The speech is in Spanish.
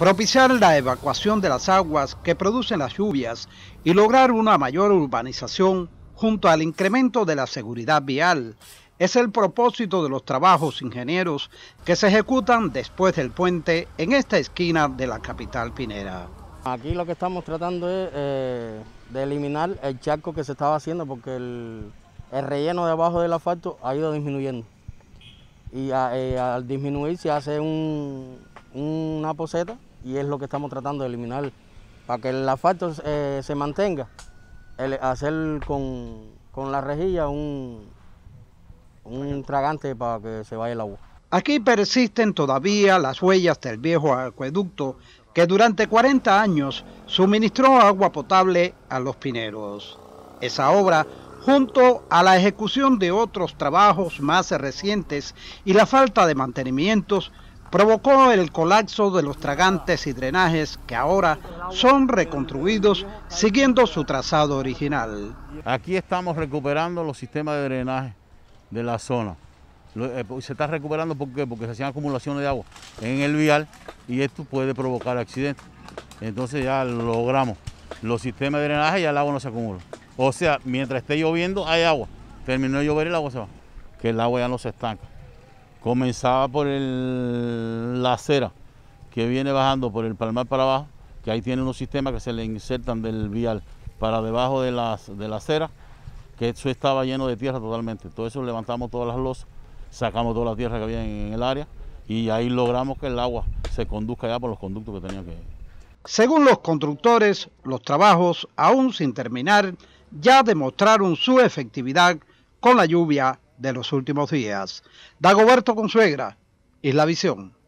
propiciar la evacuación de las aguas que producen las lluvias y lograr una mayor urbanización junto al incremento de la seguridad vial. Es el propósito de los trabajos ingenieros que se ejecutan después del puente en esta esquina de la capital pinera. Aquí lo que estamos tratando es eh, de eliminar el charco que se estaba haciendo porque el, relleno debajo del asfalto ha ido disminuyendo. Y ah, eh, al disminuir se hace una poseta y es lo que estamos tratando de eliminar para que el asfalto eh, se mantenga, el, hacer con, la rejilla un, un tragante para que se vaya el agua. Aquí persisten todavía las huellas del viejo acueducto que durante 40 años suministró agua potable a los pineros. Esa obra, junto a la ejecución de otros trabajos más recientes y la falta de mantenimientos, provocó el colapso de los tragantes y drenajes que ahora son reconstruidos siguiendo su trazado original. Aquí estamos recuperando los sistemas de drenaje de la zona. Eh, pues, se está recuperando porque se hacían acumulaciones de agua en el vial y esto puede provocar accidentes. Entonces ya logramos los sistemas de drenaje y el agua no se acumula. O sea, mientras esté lloviendo hay agua. Terminó de llover y el agua se va. Que el agua ya no se estanca. Comenzaba por el, la acera que viene bajando por el palmar para abajo, que ahí tiene unos sistemas que se le insertan del vial para debajo de, de la acera, que eso estaba lleno de tierra totalmente. Todo eso levantamos todas las losas, sacamos toda la tierra que había en, el área y ahí logramos que el agua se conduzca ya por los conductos que tenía que Según los constructores, los trabajos, aún sin terminar, ya demostraron su efectividad con la lluvia de los últimos días. Dagoberto suegra y la visión.